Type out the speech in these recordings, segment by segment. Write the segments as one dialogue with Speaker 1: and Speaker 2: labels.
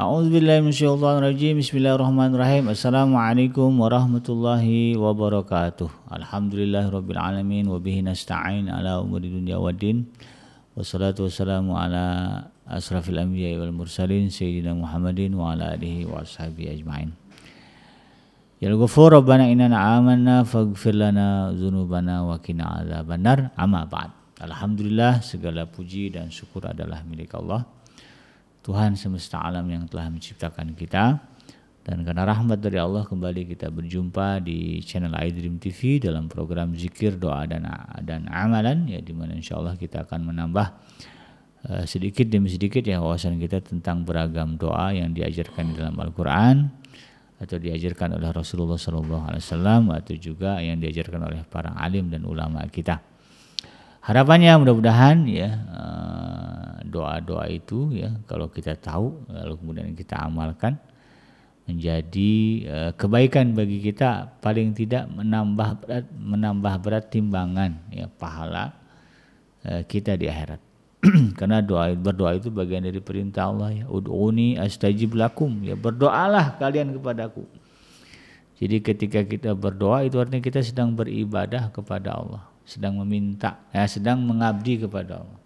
Speaker 1: A'udzubillahiminasyaitonirrajim Bismillahirrahmanirrahim Assalamualaikum warahmatullahi wabarakatuh Alhamdulillahirrabbilalamin Wabihi nasta'in ala umuri dunia wa din Wassalatu wassalamu ala asrafil anbiya wal mursalin Sayyidina Muhammadin wa ala alihi wa ajma'in Ya ghafur Rabbana inana amanna faghfir lana zunubana wa qina azabannar amma ba'd Alhamdulillah segala puji dan syukur adalah milik Allah Tuhan semesta alam yang telah menciptakan kita. Dan karena rahmat dari Allah kembali kita berjumpa di channel iDream TV dalam program zikir, doa dan dan amalan ya di mana insya Allah kita akan menambah uh, sedikit demi sedikit ya wawasan kita tentang beragam doa yang diajarkan dalam Al-Qur'an atau diajarkan oleh Rasulullah SAW atau juga yang diajarkan oleh para alim dan ulama kita. Harapannya mudah-mudahan ya uh, doa-doa itu ya kalau kita tahu lalu kemudian kita amalkan menjadi uh, kebaikan bagi kita paling tidak menambah berat menambah berat timbangan ya pahala uh, kita di akhirat karena doa berdoa itu bagian dari perintah Allah ya ud'uni astajib lakum ya berdoalah kalian kepadaku jadi ketika kita berdoa itu artinya kita sedang beribadah kepada Allah sedang meminta ya sedang mengabdi kepada Allah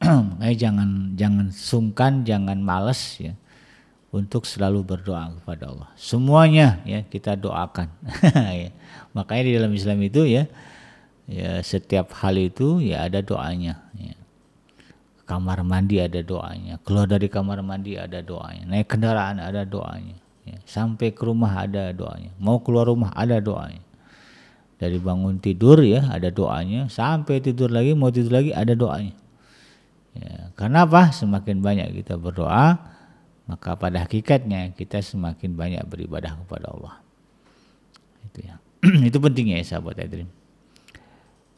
Speaker 1: makanya jangan jangan sungkan, jangan malas ya untuk selalu berdoa kepada Allah. Semuanya ya kita doakan. Ya. Makanya di dalam Islam itu ya ya setiap hal itu ya ada doanya. Ya. Kamar mandi ada doanya, keluar dari kamar mandi ada doanya, naik kendaraan ada doanya, ya. sampai ke rumah ada doanya, mau keluar rumah ada doanya. Dari bangun tidur ya ada doanya, sampai tidur lagi mau tidur lagi ada doanya. Ya, karena apa? Semakin banyak kita berdoa, maka pada hakikatnya kita semakin banyak beribadah kepada Allah. Itu ya. Itu pentingnya ya sahabat Adrim.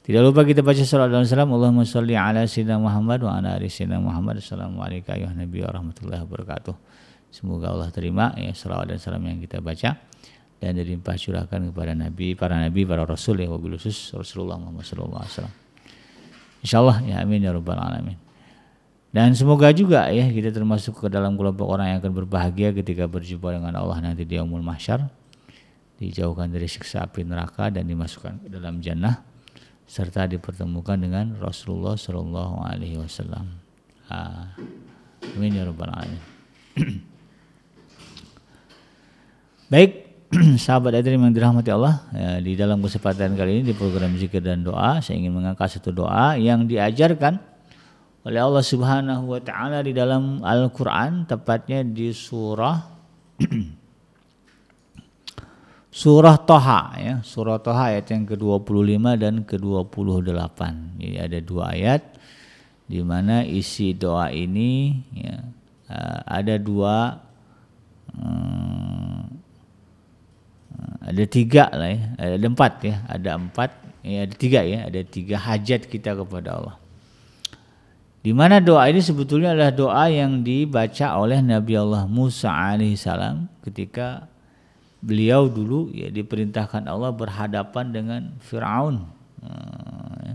Speaker 1: Tidak lupa kita baca salat dan salam Allahumma salli ala sayyidina Muhammad wa ala ali sayyidina Muhammad. Assalamualaikum warahmatullahi warahmatullahi wabarakatuh. Semoga Allah terima ya salawat dan salam yang kita baca dan dilimpah curahkan kepada nabi, para nabi, para rasul ya wabil khusus Rasulullah Muhammad sallallahu alaihi wasallam. Insyaallah ya amin ya rabbal alamin. Dan semoga juga ya kita termasuk ke dalam kelompok orang yang akan berbahagia ketika berjumpa dengan Allah nanti di Yaumul Mahsyar. Dijauhkan dari siksa api neraka dan dimasukkan ke dalam jannah serta dipertemukan dengan Rasulullah Shallallahu Alaihi Wasallam. Amin ya robbal alamin. Baik, sahabat Edrim yang dirahmati Allah, ya, di dalam kesempatan kali ini di program zikir dan doa, saya ingin mengangkat satu doa yang diajarkan oleh Allah Subhanahu wa taala di dalam Al-Qur'an tepatnya di surah surah Toha ya, surah Toha ayat yang ke-25 dan ke-28. Jadi ada dua ayat di mana isi doa ini ya, eh, ada dua hmm, ada tiga lah ya, ada empat ya, ada empat, ya ada tiga ya, ada tiga hajat kita kepada Allah. Di mana doa ini sebetulnya adalah doa yang dibaca oleh Nabi Allah Musa alaihissalam ketika beliau dulu ya diperintahkan Allah berhadapan dengan Firaun eh, ya,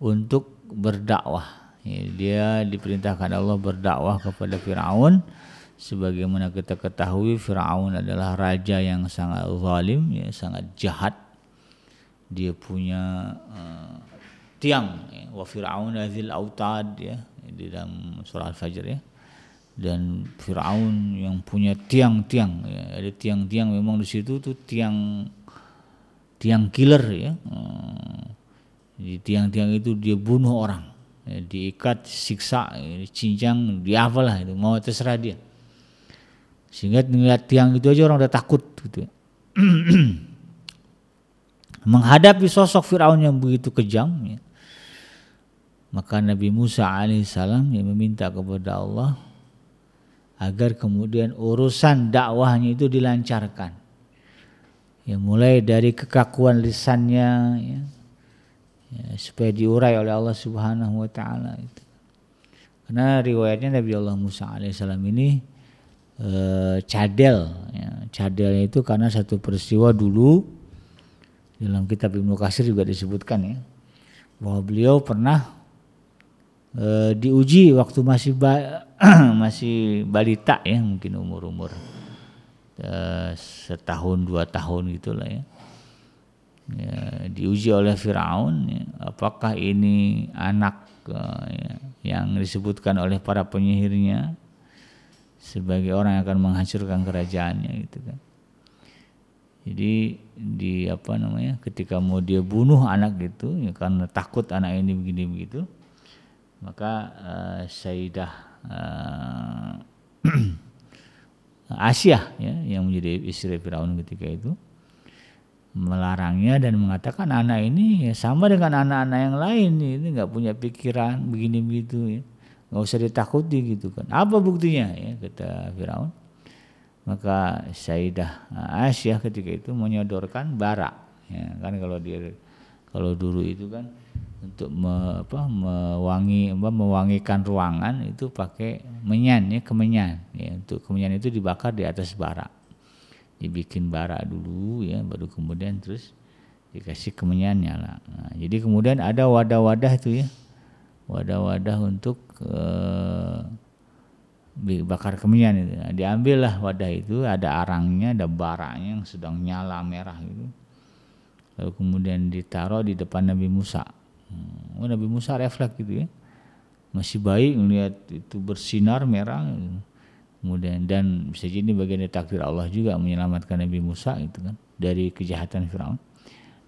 Speaker 1: untuk berdakwah. Ya, dia diperintahkan Allah berdakwah kepada Firaun sebagaimana kita ketahui Firaun adalah raja yang sangat zalim ya sangat jahat. Dia punya uh, tiang ya. wa fir'aun azil autad ya di dalam surah al-fajr ya dan Firaun yang punya tiang-tiang ya. ada tiang-tiang memang di situ tuh tiang tiang killer ya hmm. di tiang-tiang itu dia bunuh orang ya, diikat siksa ya, cincang diapalah itu mau terserah dia sehingga melihat tiang itu aja orang udah takut gitu ya. menghadapi sosok Firaun yang begitu kejam ya, maka Nabi Musa alaihissalam yang meminta kepada Allah agar kemudian urusan dakwahnya itu dilancarkan. Ya mulai dari kekakuan lisannya ya, ya, supaya diurai oleh Allah Subhanahu wa taala itu. Karena riwayatnya Nabi Allah Musa alaihissalam ini e, cadel, ya. cadelnya itu karena satu peristiwa dulu dalam kitab Ibnu Kasir juga disebutkan ya bahwa beliau pernah e, diuji waktu masih ba masih balita ya mungkin umur-umur e, setahun dua tahun gitulah ya. ya diuji oleh Firaun ya. apakah ini anak e, ya, yang disebutkan oleh para penyihirnya sebagai orang yang akan menghancurkan kerajaannya gitu kan. Jadi di apa namanya ketika mau dia bunuh anak gitu ya karena takut anak ini begini begitu maka uh, Sayyidah uh, eh, Asia ya, yang menjadi istri Firaun ketika itu melarangnya dan mengatakan anak ini ya sama dengan anak-anak yang lain ya, ini nggak punya pikiran begini begitu ya nggak usah ditakuti gitu kan apa buktinya ya kata Firaun maka Sayyidah eh, Asia ketika itu menyodorkan bara ya kan kalau dia kalau dulu itu kan untuk me, apa, mewangi apa, mewangikan ruangan itu pakai menyan ya kemenyan ya untuk kemenyan itu dibakar di atas bara dibikin bara dulu ya baru kemudian terus dikasih kemenyan nyala nah, jadi kemudian ada wadah-wadah itu ya wadah-wadah untuk eh, bakar kemenyan itu nah, lah wadah itu ada arangnya ada baranya yang sedang nyala merah itu lalu kemudian ditaruh di depan Nabi Musa Hmm, Nabi Musa reflek gitu ya. Masih baik melihat itu bersinar merah. Gitu. Kemudian dan bisa jadi bagian dari takdir Allah juga menyelamatkan Nabi Musa itu kan dari kejahatan Firaun.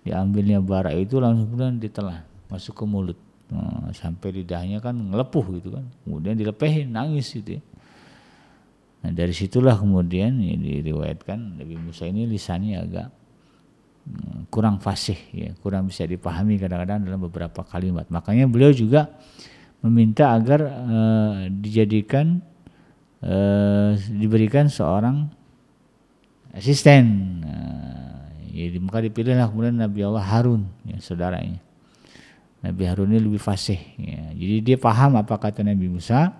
Speaker 1: Diambilnya bara itu langsung kemudian ditelan masuk ke mulut. Nah, sampai lidahnya kan ngelepuh gitu kan. Kemudian dilepehin nangis gitu ya. Nah, dari situlah kemudian ya, diriwayatkan Nabi Musa ini lisannya agak Hmm, kurang fasih ya, kurang bisa dipahami kadang-kadang dalam beberapa kalimat. Makanya beliau juga meminta agar e, dijadikan e, diberikan seorang asisten. E, ya, maka dipilihlah kemudian Nabi Allah Harun ya, saudaranya. Nabi Harun ini lebih fasih. Ya. Jadi dia paham apa kata Nabi Musa.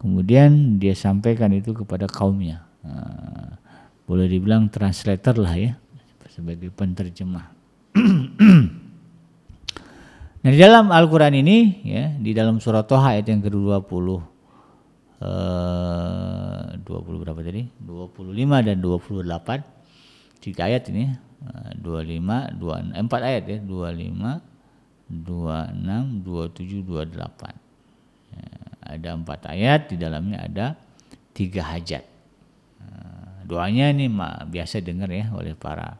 Speaker 1: Kemudian dia sampaikan itu kepada kaumnya. E, boleh dibilang translator lah ya sebagai penterjemah. nah, di dalam Al-Qur'an ini ya, di dalam surah Toha ayat yang ke-20 eh, 20 berapa tadi? 25 dan 28. Tiga ayat ini. 25, 26, 4 ayat ya. 25, 26, 27, 28. Ya, ada empat ayat, di dalamnya ada tiga hajat. Eh, doanya ini mah biasa dengar ya oleh para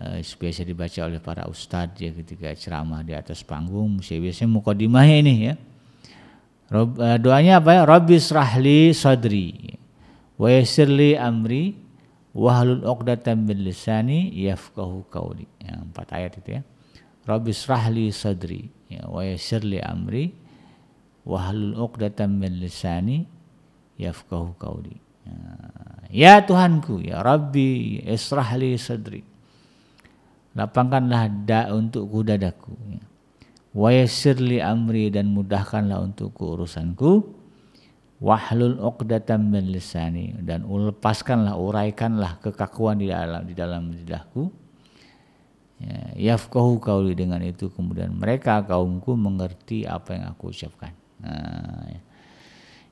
Speaker 1: eh, biasa dibaca oleh para ustadz ya ketika ceramah di atas panggung saya biasanya mukadimahnya ini ya Rob, uh, doanya apa ya Robis rahli sadri wa yasirli amri wahlul uqdatam min lisani yafqahu qawli ya, empat ayat itu ya Robis rahli sadri ya, wa yasirli amri wahlul uqdatam min lisani yafqahu qawli nah, ya Tuhanku ya Rabbi israhli sadri lapangkanlah da untukku dadaku wayasirli amri dan mudahkanlah untukku urusanku wahlul uqdatam min lisani dan lepaskanlah uraikanlah kekakuan di dalam di dalam lidahku ya, yafqahu kauli dengan itu kemudian mereka kaumku mengerti apa yang aku ucapkan nah, ya.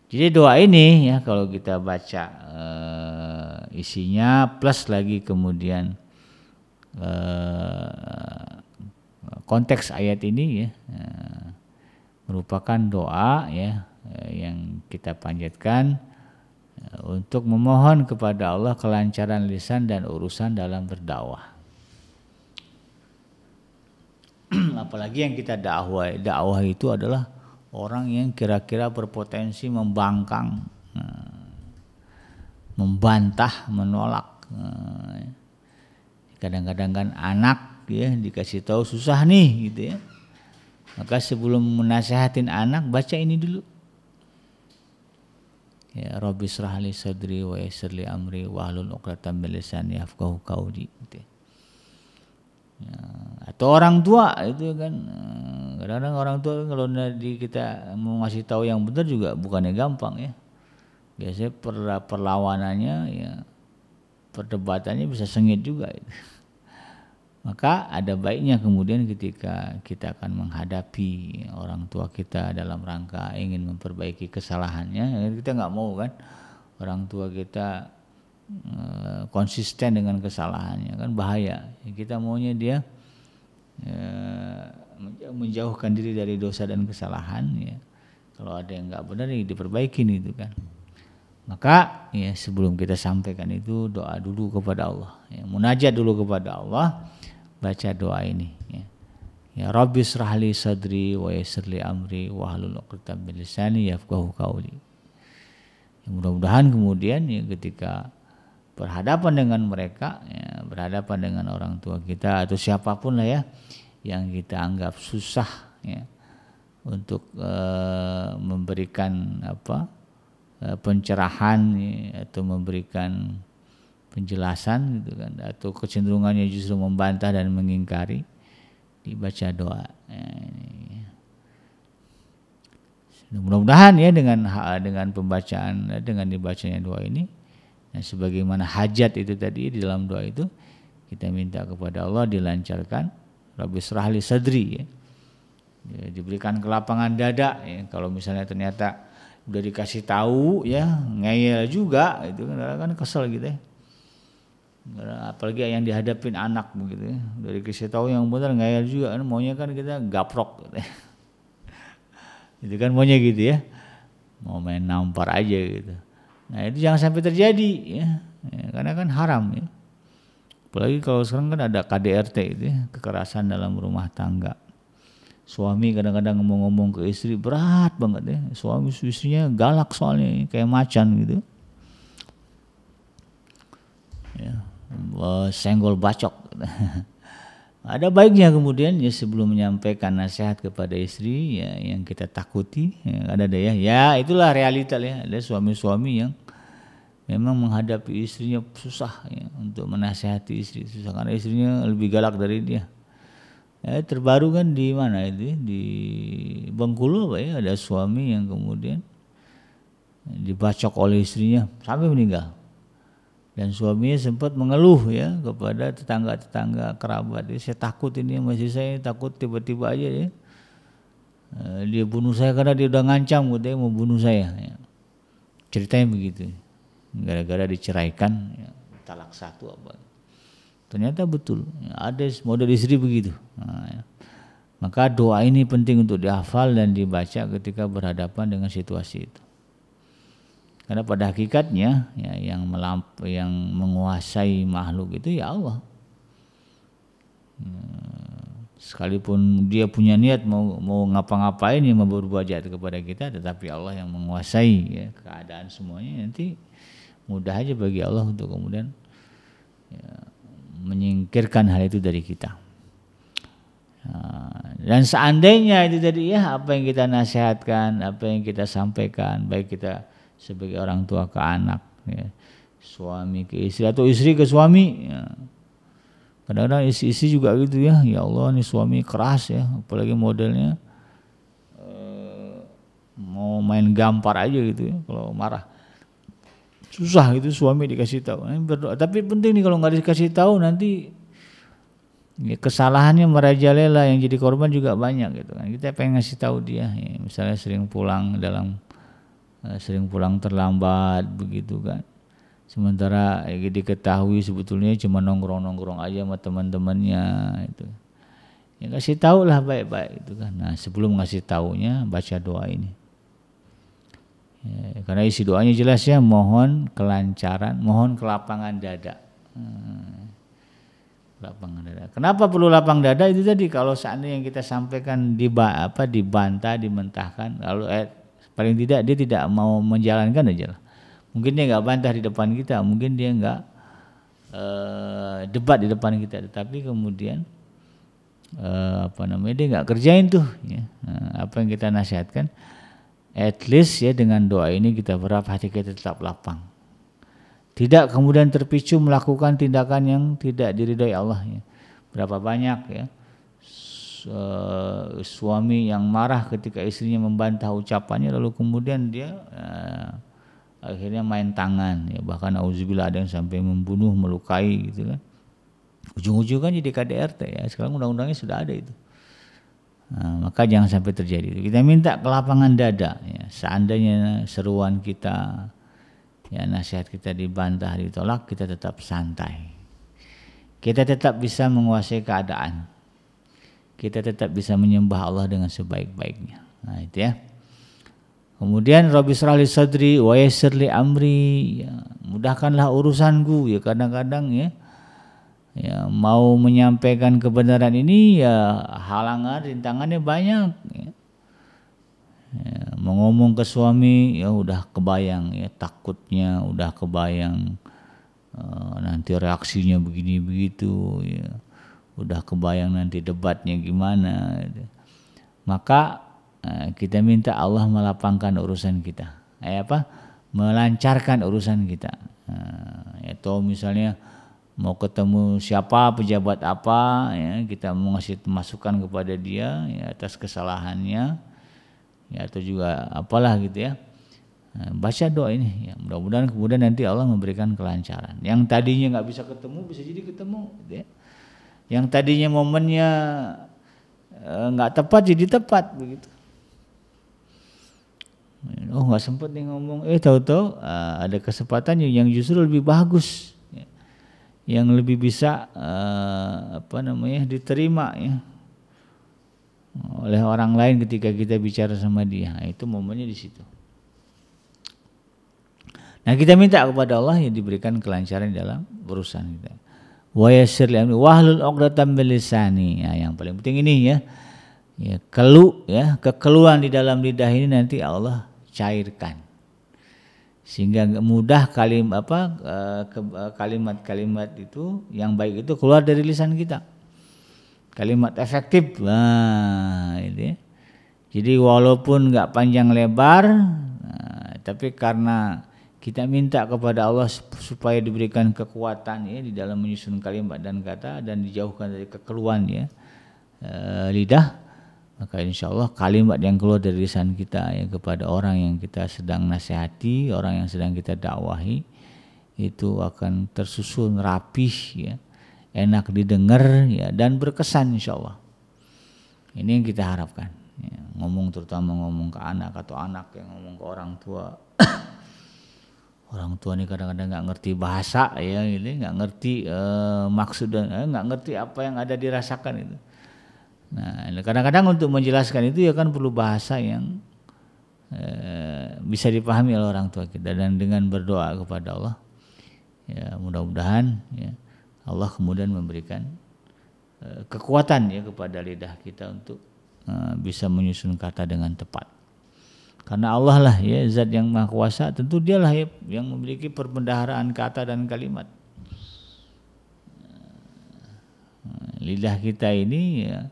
Speaker 1: jadi doa ini ya kalau kita baca uh, isinya plus lagi kemudian Eh, konteks ayat ini ya eh, merupakan doa ya eh, yang kita panjatkan untuk memohon kepada Allah kelancaran lisan dan urusan dalam berdakwah. Apalagi yang kita dakwah, dakwah itu adalah orang yang kira-kira berpotensi membangkang, membantah, menolak Kadang-kadang kan anak ya dikasih tahu susah nih gitu ya. Maka sebelum menasehatin anak baca ini dulu. Ya Robi's srahli sadri wa yassirli amri wa alun 'uqdatam bilisan lisani yafqahu kaudi gitu ya. ya. atau orang tua itu kan eh, kadang-kadang orang tua kan kalau nanti kita mau ngasih tahu yang benar juga bukannya gampang ya biasanya perlawanannya ya perdebatannya bisa sengit juga Maka ada baiknya kemudian ketika kita akan menghadapi orang tua kita dalam rangka ingin memperbaiki kesalahannya, ya, kita nggak mau kan orang tua kita eh, konsisten dengan kesalahannya kan bahaya. Kita maunya dia eh, menjauhkan diri dari dosa dan kesalahan ya. Kalau ada yang nggak benar ya diperbaiki nih itu kan. Maka ya sebelum kita sampaikan itu doa dulu kepada Allah, ya, munajat dulu kepada Allah, baca doa ini. Ya. Ya Rabbi srahli sadri wa yassirli amri wa halul 'uqdatam min lisani yafqahu qawli. Ya, mudah-mudahan kemudian ya ketika berhadapan dengan mereka, ya, berhadapan dengan orang tua kita atau siapapun lah ya yang kita anggap susah ya untuk uh, memberikan apa Eh, pencerahan ya, atau memberikan penjelasan gitu kan atau kecenderungannya justru membantah dan mengingkari dibaca doa ya, mudah-mudahan ya dengan dengan pembacaan dengan dibacanya doa ini dan sebagaimana hajat itu tadi di dalam doa itu kita minta kepada Allah dilancarkan Rabbi Srahli Sadri ya. ya diberikan kelapangan dada ya, kalau misalnya ternyata udah dikasih tahu ya ngeyel juga itu kan kan kesel gitu ya apalagi yang dihadapin anak begitu ya dari kisah tahu yang benar ngeyel juga kan maunya kan kita gaprok gitu ya. itu kan maunya gitu ya mau main nampar aja gitu nah itu jangan sampai terjadi ya, ya karena kan haram ya apalagi kalau sekarang kan ada KDRT itu ya, kekerasan dalam rumah tangga Suami kadang-kadang mau ngomong ke istri berat banget ya. Suami istrinya galak soalnya kayak macan gitu. Ya, senggol bacok. Ada baiknya kemudian ya sebelum menyampaikan nasihat kepada istri ya yang kita takuti ya, ada ada ya. Ya itulah realita ya. Ada suami-suami yang memang menghadapi istrinya susah ya, untuk menasehati istri susah karena istrinya lebih galak dari dia. Ya, terbaru kan di mana itu di Bengkulu apa ya ada suami yang kemudian dibacok oleh istrinya sampai meninggal dan suaminya sempat mengeluh ya kepada tetangga-tetangga kerabat ya, saya takut ini masih saya takut tiba-tiba aja ya e, dia bunuh saya karena dia udah ngancam gitu ya mau bunuh saya ya. ceritanya begitu gara-gara diceraikan ya, talak satu apa Ternyata betul, ada model istri begitu. Nah, ya. Maka doa ini penting untuk dihafal dan dibaca ketika berhadapan dengan situasi itu. Karena pada hakikatnya ya, yang melamp yang menguasai makhluk itu ya Allah. Hmm, sekalipun dia punya niat mau mau ngapa-ngapain yang mau berbuat jahat kepada kita, tetapi Allah yang menguasai ya, keadaan semuanya nanti mudah aja bagi Allah untuk kemudian ya, menyingkirkan hal itu dari kita. Ah, dan seandainya itu tadi ya apa yang kita nasihatkan, apa yang kita sampaikan, baik kita sebagai orang tua ke anak, ya, suami ke istri atau istri ke suami. Ya. Kadang-kadang istri-istri juga gitu ya, ya Allah ini suami keras ya, apalagi modelnya eh, mau main gampar aja gitu ya kalau marah susah itu suami dikasih tahu berdoa tapi penting nih kalau nggak dikasih tahu nanti ya, kesalahannya merajalela yang jadi korban juga banyak gitu kan kita pengen ngasih tahu dia ya, misalnya sering pulang dalam eh, sering pulang terlambat begitu kan sementara ya, diketahui sebetulnya cuma nongkrong nongkrong aja sama teman-temannya itu ya kasih tahu lah baik-baik itu kan nah sebelum ngasih taunya baca doa ini Ya, karena isi doanya jelas ya mohon kelancaran, mohon kelapangan dada. Hmm. Lapangan dada. Kenapa perlu lapang dada itu tadi kalau seandainya yang kita sampaikan di apa dibantah, dimentahkan, lalu eh, paling tidak dia tidak mau menjalankan aja ya lah. Mungkin dia nggak bantah di depan kita, mungkin dia nggak eh, debat di depan kita, tetapi kemudian eh, apa namanya dia nggak kerjain tuh ya. nah, apa yang kita nasihatkan At least ya dengan doa ini kita berharap hati kita tetap lapang. Tidak kemudian terpicu melakukan tindakan yang tidak diridhoi Allah ya. Berapa banyak ya suami yang marah ketika istrinya membantah ucapannya lalu kemudian dia eh, akhirnya main tangan ya bahkan auzubillah ada yang sampai membunuh melukai gitu kan ujung ujung kan jadi KDRT ya sekarang undang-undangnya sudah ada itu Ah, maka jangan sampai terjadi. Kita minta ke lapangan dada. Ya. Seandainya seruan kita, ya nasihat kita dibantah, ditolak, kita tetap santai. Kita tetap bisa menguasai keadaan. Kita tetap bisa menyembah Allah dengan sebaik-baiknya. Nah itu ya. Kemudian Rabbi Sadri wa amri ya, mudahkanlah urusanku ya kadang-kadang ya ya, mau menyampaikan kebenaran ini ya halangan rintangannya banyak ya. Ya, mengomong ke suami ya udah kebayang ya takutnya udah kebayang uh, nanti reaksinya begini begitu ya udah kebayang nanti debatnya gimana gitu. maka uh, kita minta Allah melapangkan urusan kita eh apa melancarkan urusan kita uh, eh, atau ya misalnya mau ketemu siapa pejabat apa ya kita ngasih masukan kepada dia ya, atas kesalahannya ya atau juga apalah gitu ya eh, baca doa ini ya mudah-mudahan kemudian nanti Allah memberikan kelancaran yang tadinya nggak bisa ketemu bisa jadi ketemu gitu ya yang tadinya momennya eh, nggak e, tepat jadi tepat begitu oh nggak sempet nih ngomong eh tahu-tahu eh, ada kesempatan yang justru lebih bagus yang lebih bisa uh, apa namanya diterima ya oleh orang lain ketika kita bicara sama dia nah, itu momennya di situ nah kita minta kepada Allah yang diberikan kelancaran dalam urusan kita wa yassir li wahlul 'uqdatam bilisani ya nah, yang paling penting ini ya ya kelu ya kekeluhan di dalam lidah ini nanti Allah cairkan sehingga mudah kalim apa eh, eh, kalimat-kalimat itu yang baik itu keluar dari lisan kita kalimat efektif nah ini gitu ya. jadi walaupun nggak panjang lebar nah, tapi karena kita minta kepada Allah supaya diberikan kekuatan ya di dalam menyusun kalimat dan kata dan dijauhkan dari kekeluhan ya eh, lidah maka insya Allah kalimat yang keluar dari lisan kita ya kepada orang yang kita sedang nasihati orang yang sedang kita dakwahi itu akan tersusun rapih ya enak didengar ya dan berkesan insya Allah ini yang kita harapkan ya, ngomong terutama ngomong ke anak atau anak yang ngomong ke orang tua orang tua ini kadang-kadang nggak ngerti bahasa ya ini nggak ngerti uh, maksud dan eh, nggak eh, ngerti apa yang ada dirasakan itu Nah, kadang-kadang untuk menjelaskan itu ya kan perlu bahasa yang eh, bisa dipahami oleh orang tua kita dan dengan berdoa kepada Allah, ya mudah-mudahan ya Allah kemudian memberikan eh, kekuatan ya kepada lidah kita untuk eh, bisa menyusun kata dengan tepat. Karena Allah lah ya zat yang maha kuasa, tentu dialah ya yang memiliki perbendaharaan kata dan kalimat. Nah, lidah kita ini ya,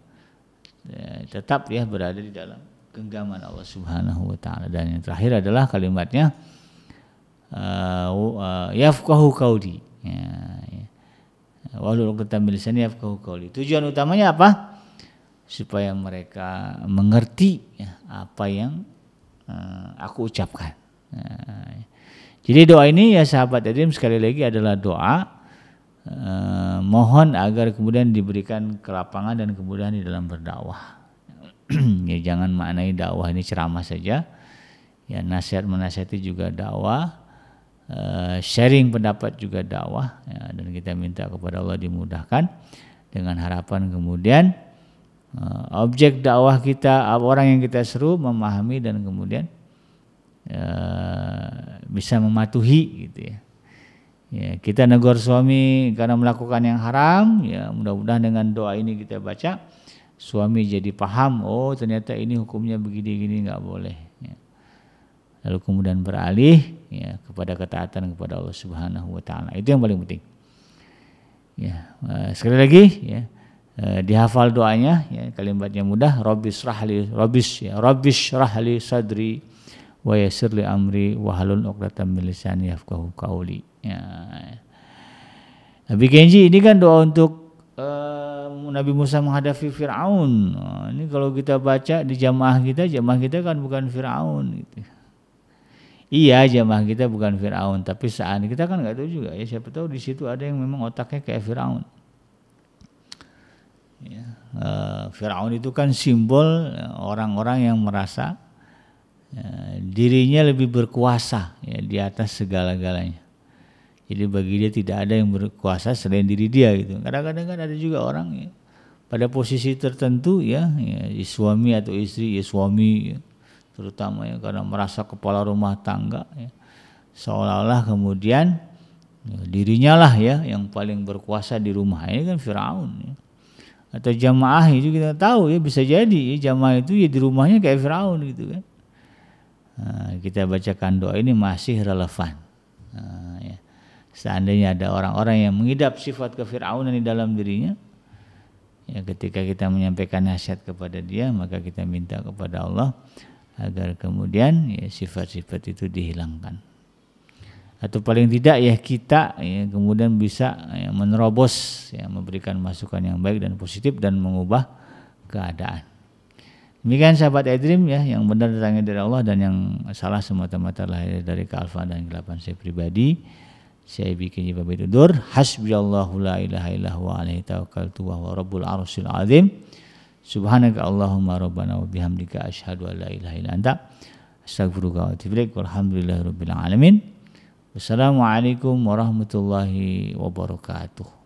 Speaker 1: ya, tetap dia berada di dalam genggaman Allah Subhanahu wa taala dan yang terakhir adalah kalimatnya uh, uh, yafqahu qauli ya, ya. yafqahu qauli tujuan utamanya apa supaya mereka mengerti ya, apa yang uh, aku ucapkan nah, ya. jadi doa ini ya sahabat Adim sekali lagi adalah doa Eh, mohon agar kemudian diberikan kelapangan dan kemudahan di dalam berdakwah. ya jangan maknai dakwah ini ceramah saja. Ya nasihat menasihati juga dakwah, eh, sharing pendapat juga dakwah ya, dan kita minta kepada Allah dimudahkan dengan harapan kemudian uh, objek dakwah kita orang yang kita seru memahami dan kemudian bisa mematuhi gitu ya Ya, kita negor suami karena melakukan yang haram, ya mudah-mudahan dengan doa ini kita baca, suami jadi paham, oh ternyata ini hukumnya begini-gini nggak boleh. Ya. Lalu kemudian beralih ya, kepada ketaatan kepada Allah Subhanahu Wa Taala. Itu yang paling penting. Ya, eh, sekali lagi, ya, eh, dihafal doanya, ya, kalimatnya mudah. Robis rahli, robis, ya, robis rahli sadri, wa yasirli amri, wahalun uqdatam bilisan yafqahu kauli. Ya. Nabi Kenji ini kan doa untuk uh, Nabi Musa menghadapi Fir'aun. Nah, ini kalau kita baca di jamaah kita, jamaah kita kan bukan Fir'aun. Gitu. Iya jamaah kita bukan Fir'aun, tapi saat kita kan nggak tahu juga ya. Siapa tahu di situ ada yang memang otaknya kayak Fir'aun. Ya, Uh, Fir'aun itu kan simbol ya, orang-orang yang merasa uh, dirinya lebih berkuasa ya, di atas segala-galanya. Jadi bagi dia tidak ada yang berkuasa selain diri dia gitu. Kadang-kadang kan ada juga orang ya, pada posisi tertentu ya, ya, ya suami atau istri ya suami ya, terutama ya karena merasa kepala rumah tangga ya, seolah-olah kemudian ya, dirinya lah ya yang paling berkuasa di rumah ini kan Firaun ya. atau jamaah itu kita tahu ya bisa jadi ya, jamaah itu ya di rumahnya kayak Firaun gitu kan. Nah, kita bacakan doa ini masih relevan. Nah, seandainya ada orang-orang yang mengidap sifat kefiraunan di dalam dirinya ya ketika kita menyampaikan nasihat kepada dia maka kita minta kepada Allah agar kemudian sifat ya, sifat-sifat itu dihilangkan atau paling tidak ya kita ya, kemudian bisa ya, menerobos ya, memberikan masukan yang baik dan positif dan mengubah keadaan demikian sahabat Edrim ya yang benar datangnya dari Allah dan yang salah semata-mata lahir dari kealfaan dan kelapan saya pribadi saya bikin di babi tidur hasbiyallahu la ilaha illa huwa alaihi tawakkaltu wa huwa rabbul arsyil azim subhanaka allahumma rabbana wa bihamdika asyhadu an la ilaha illa anta astaghfiruka wa atubu ilaik walhamdulillahi rabbil alamin wassalamualaikum warahmatullahi wabarakatuh